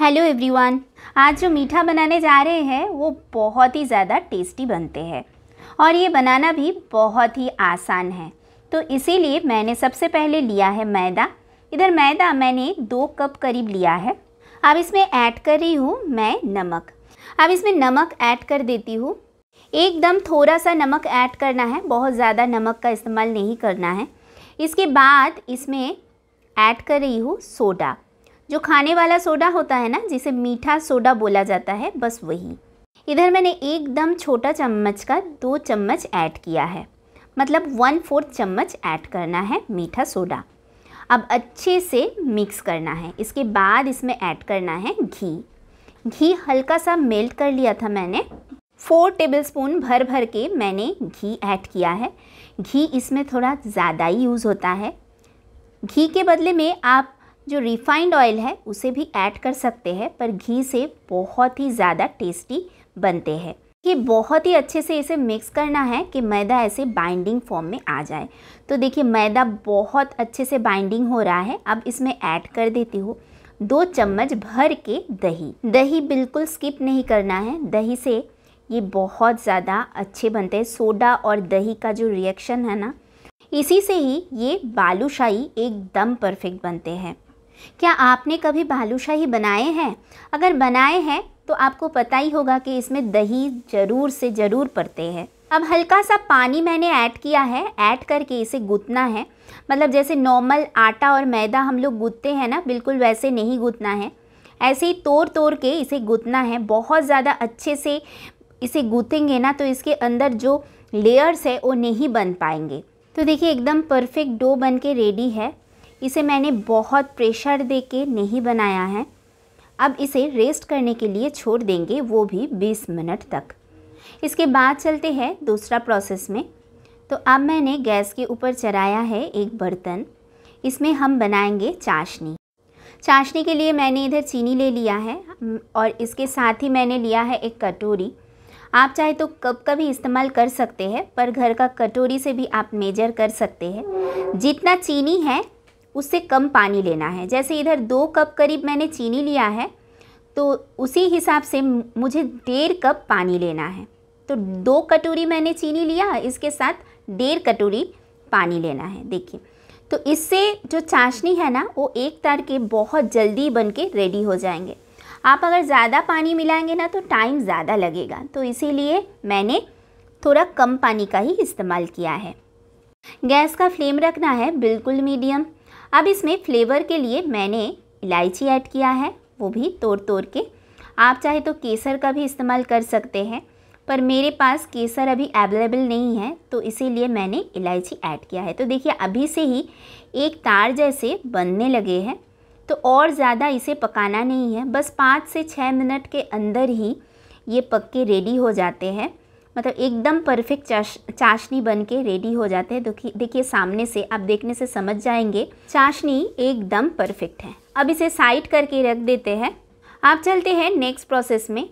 hello everyone आज जो मीठा बनाने जा रहे हैं वो बहुत ही ज़्यादा टेस्टी बनते हैं और ये बनाना भी बहुत ही आसान है तो इसीलिए मैंने सबसे पहले लिया है मैदा इधर मैदा मैंने दो कप करीब लिया है अब इसमें ऐड कर रही हूँ मैं नमक अब इसमें नमक ऐड कर देती हूँ एकदम थोड़ा सा नमक ऐड करना है बहुत ज़्यादा नमक का इस्तेमाल नहीं करना है इसके बाद इसमें ऐड कर रही हूँ सोडा जो खाने वाला सोडा होता है ना जिसे मीठा सोडा बोला जाता है बस वही इधर मैंने एकदम छोटा चम्मच का दो चम्मच ऐड किया है मतलब वन फोर्थ चम्मच ऐड करना है मीठा सोडा अब अच्छे से मिक्स करना है इसके बाद इसमें ऐड करना है घी घी हल्का सा मेल्ट कर लिया था मैंने फोर टेबलस्पून भर भर के मैंने घी ऐड किया है घी इसमें थोड़ा ज़्यादा ही यूज़ होता है घी के बदले में आप जो रिफाइंड ऑयल है उसे भी ऐड कर सकते हैं पर घी से बहुत ही ज़्यादा टेस्टी बनते हैं ये बहुत ही अच्छे से इसे मिक्स करना है कि मैदा ऐसे बाइंडिंग फॉर्म में आ जाए तो देखिए मैदा बहुत अच्छे से बाइंडिंग हो रहा है अब इसमें ऐड कर देती हूँ दो चम्मच भर के दही दही बिल्कुल स्किप नहीं करना है दही से ये बहुत ज़्यादा अच्छे बनते हैं सोडा और दही का जो रिएक्शन है ना इसी से ही ये बालूशाही एकदम परफेक्ट बनते हैं क्या आपने कभी बालूशाही बनाए हैं अगर बनाए हैं तो आपको पता ही होगा कि इसमें दही ज़रूर से ज़रूर पड़ते हैं अब हल्का सा पानी मैंने ऐड किया है ऐड करके इसे गूँथना है मतलब जैसे नॉर्मल आटा और मैदा हम लोग गूँथते हैं ना बिल्कुल वैसे नहीं गूँथना है ऐसे ही तोड़ तोड़ के इसे गूँथना है बहुत ज़्यादा अच्छे से इसे गूँथेंगे ना तो इसके अंदर जो लेयर्स है वो नहीं बन पाएंगे तो देखिए एकदम परफेक्ट डो बन के रेडी है इसे मैंने बहुत प्रेशर दे के नहीं बनाया है अब इसे रेस्ट करने के लिए छोड़ देंगे वो भी 20 मिनट तक इसके बाद चलते हैं दूसरा प्रोसेस में तो अब मैंने गैस के ऊपर चढ़ाया है एक बर्तन इसमें हम बनाएंगे चाशनी चाशनी के लिए मैंने इधर चीनी ले लिया है और इसके साथ ही मैंने लिया है एक कटोरी आप चाहे तो कप का भी इस्तेमाल कर सकते हैं पर घर का कटोरी से भी आप मेजर कर सकते हैं जितना चीनी है उससे कम पानी लेना है जैसे इधर दो कप करीब मैंने चीनी लिया है तो उसी हिसाब से मुझे डेढ़ कप पानी लेना है तो दो कटोरी मैंने चीनी लिया इसके साथ डेढ़ कटोरी पानी लेना है देखिए तो इससे जो चाशनी है ना वो एक तार के बहुत जल्दी बन के रेडी हो जाएंगे आप अगर ज़्यादा पानी मिलाएंगे ना तो टाइम ज़्यादा लगेगा तो इसीलिए मैंने थोड़ा कम पानी का ही इस्तेमाल किया है गैस का फ्लेम रखना है बिल्कुल मीडियम अब इसमें फ्लेवर के लिए मैंने इलायची ऐड किया है वो भी तोड़ तोड़ के आप चाहे तो केसर का भी इस्तेमाल कर सकते हैं पर मेरे पास केसर अभी अवेलेबल नहीं है तो इसीलिए मैंने इलायची ऐड किया है तो देखिए अभी से ही एक तार जैसे बनने लगे हैं तो और ज़्यादा इसे पकाना नहीं है बस पाँच से छः मिनट के अंदर ही ये पक्के रेडी हो जाते हैं मतलब एकदम परफेक्ट चाश चाशनी बन के रेडी हो जाते हैं देखिए सामने से आप देखने से समझ जाएंगे चाशनी एकदम परफेक्ट है अब इसे साइड करके रख देते हैं आप चलते हैं नेक्स्ट प्रोसेस में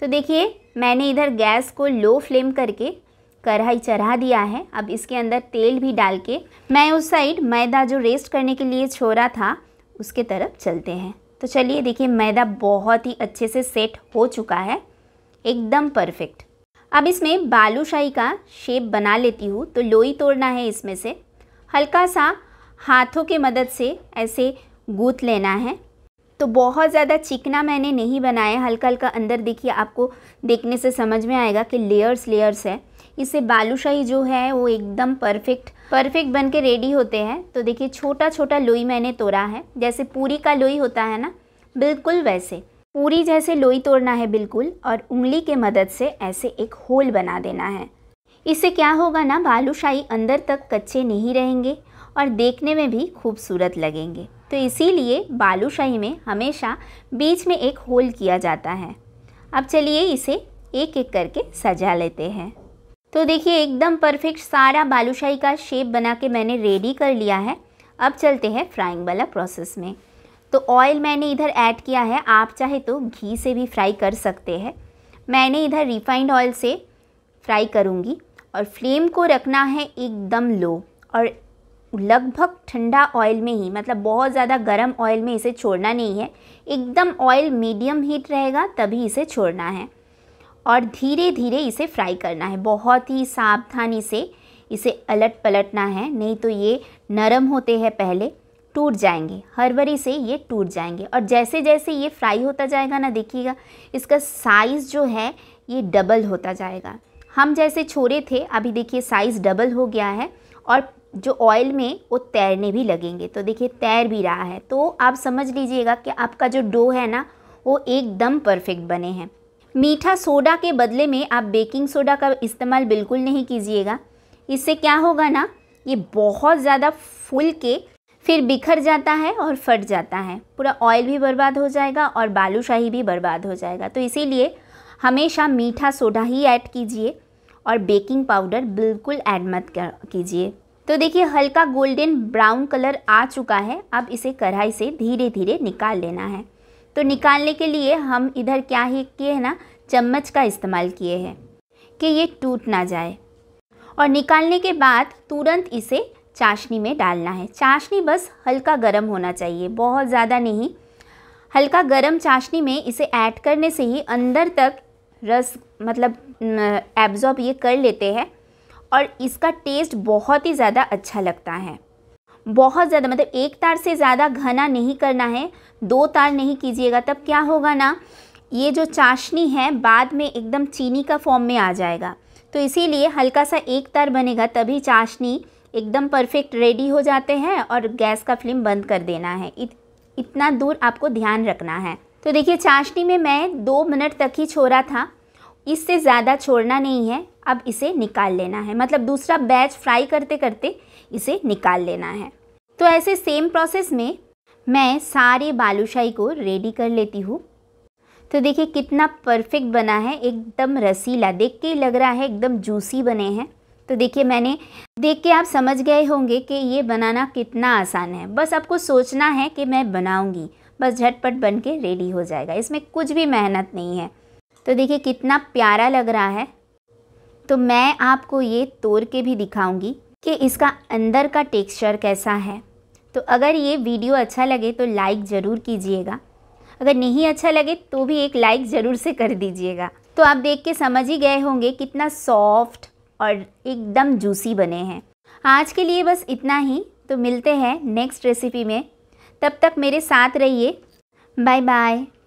तो देखिए मैंने इधर गैस को लो फ्लेम करके कढ़ाई चढ़ा दिया है अब इसके अंदर तेल भी डाल के मैं उस साइड मैदा जो रेस्ट करने के लिए छोड़ा था उसके तरफ चलते हैं तो चलिए देखिए मैदा बहुत ही अच्छे से सेट हो चुका है एकदम परफेक्ट अब इसमें बालूशाही का शेप बना लेती हूँ तो लोई तोड़ना है इसमें से हल्का सा हाथों के मदद से ऐसे गूँथ लेना है तो बहुत ज़्यादा चिकना मैंने नहीं बनाया हल्का हल्का अंदर देखिए आपको देखने से समझ में आएगा कि लेयर्स लेयर्स है इससे बालूशाही जो है वो एकदम परफेक्ट परफेक्ट बन के रेडी होते हैं तो देखिए छोटा छोटा लोई मैंने तोड़ा है जैसे पूरी का लोई होता है ना बिल्कुल वैसे पूरी जैसे लोई तोड़ना है बिल्कुल और उंगली के मदद से ऐसे एक होल बना देना है इससे क्या होगा ना बालूशाही अंदर तक कच्चे नहीं रहेंगे और देखने में भी खूबसूरत लगेंगे तो इसीलिए बालूशाही में हमेशा बीच में एक होल किया जाता है अब चलिए इसे एक एक करके सजा लेते हैं तो देखिए एकदम परफेक्ट सारा बालूशाही का शेप बना के मैंने रेडी कर लिया है अब चलते हैं फ्राइंग वाला प्रोसेस में तो ऑयल मैंने इधर ऐड किया है आप चाहे तो घी से भी फ्राई कर सकते हैं मैंने इधर रिफाइंड ऑयल से फ्राई करूँगी और फ्लेम को रखना है एकदम लो और लगभग ठंडा ऑयल में ही मतलब बहुत ज़्यादा गर्म ऑयल में इसे छोड़ना नहीं है एकदम ऑयल मीडियम हीट रहेगा तभी इसे छोड़ना है और धीरे धीरे इसे फ्राई करना है बहुत ही सावधानी से इसे अलट पलटना है नहीं तो ये नरम होते हैं पहले टूट जाएंगे हरबरी से ये टूट जाएंगे और जैसे जैसे ये फ्राई होता जाएगा ना देखिएगा इसका साइज़ जो है ये डबल होता जाएगा हम जैसे छोड़े थे अभी देखिए साइज़ डबल हो गया है और जो ऑयल में वो तैरने भी लगेंगे तो देखिए तैर भी रहा है तो आप समझ लीजिएगा कि आपका जो डो है ना वो एकदम परफेक्ट बने हैं मीठा सोडा के बदले में आप बेकिंग सोडा का इस्तेमाल बिल्कुल नहीं कीजिएगा इससे क्या होगा ना ये बहुत ज़्यादा फूल के फिर बिखर जाता है और फट जाता है पूरा ऑयल भी बर्बाद हो जाएगा और बालूशाही भी बर्बाद हो जाएगा तो इसीलिए हमेशा मीठा सोडा ही ऐड कीजिए और बेकिंग पाउडर बिल्कुल ऐड मत कीजिए तो देखिए हल्का गोल्डन ब्राउन कलर आ चुका है अब इसे कढ़ाई से धीरे धीरे निकाल लेना है तो निकालने के लिए हम इधर क्या ही किए हैं ना चम्मच का इस्तेमाल किए हैं कि ये टूट ना जाए और निकालने के बाद तुरंत इसे चाशनी में डालना है चाशनी बस हल्का गर्म होना चाहिए बहुत ज़्यादा नहीं हल्का गर्म चाशनी में इसे ऐड करने से ही अंदर तक रस मतलब एब्जॉर्ब ये कर लेते हैं और इसका टेस्ट बहुत ही ज़्यादा अच्छा लगता है बहुत ज़्यादा मतलब एक तार से ज़्यादा घना नहीं करना है दो तार नहीं कीजिएगा तब क्या होगा ना ये जो चाशनी है बाद में एकदम चीनी का फॉर्म में आ जाएगा तो इसीलिए हल्का सा एक तार बनेगा तभी चाशनी एकदम परफेक्ट रेडी हो जाते हैं और गैस का फ्लेम बंद कर देना है इत, इतना दूर आपको ध्यान रखना है तो देखिए चाशनी में मैं दो मिनट तक ही छोड़ा था इससे ज़्यादा छोड़ना नहीं है अब इसे निकाल लेना है मतलब दूसरा बैच फ्राई करते करते इसे निकाल लेना है तो ऐसे सेम प्रोसेस में मैं सारे बालूशाही को रेडी कर लेती हूँ तो देखिए कितना परफेक्ट बना है एकदम रसीला देख के लग रहा है एकदम जूसी बने हैं तो देखिए मैंने देख के आप समझ गए होंगे कि ये बनाना कितना आसान है बस आपको सोचना है कि मैं बनाऊँगी बस झटपट बन के रेडी हो जाएगा इसमें कुछ भी मेहनत नहीं है तो देखिए कितना प्यारा लग रहा है तो मैं आपको ये तोड़ के भी दिखाऊंगी कि इसका अंदर का टेक्सचर कैसा है तो अगर ये वीडियो अच्छा लगे तो लाइक ज़रूर कीजिएगा अगर नहीं अच्छा लगे तो भी एक लाइक ज़रूर से कर दीजिएगा तो आप देख के समझ ही गए होंगे कितना सॉफ्ट और एकदम जूसी बने हैं आज के लिए बस इतना ही तो मिलते हैं नेक्स्ट रेसिपी में तब तक मेरे साथ रहिए बाय बाय